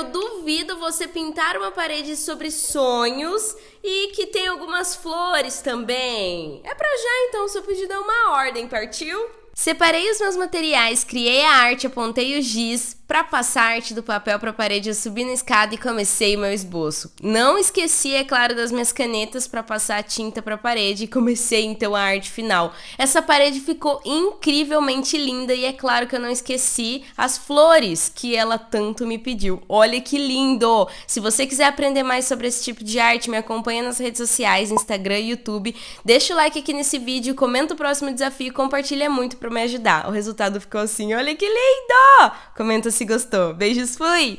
Eu duvido você pintar uma parede sobre sonhos e que tem algumas flores também. É pra já então, se pedir dar uma ordem, partiu? Separei os meus materiais, criei a arte, apontei o giz para passar a arte do papel para a parede, eu subi na escada e comecei meu esboço. Não esqueci, é claro, das minhas canetas para passar a tinta para a parede e comecei então a arte final. Essa parede ficou incrivelmente linda e é claro que eu não esqueci as flores que ela tanto me pediu. Olha que lindo! Se você quiser aprender mais sobre esse tipo de arte, me acompanha nas redes sociais, Instagram e YouTube. Deixa o like aqui nesse vídeo, comenta o próximo desafio e compartilha muito para para me ajudar. O resultado ficou assim: olha que lindo! Comenta se gostou. Beijos, fui!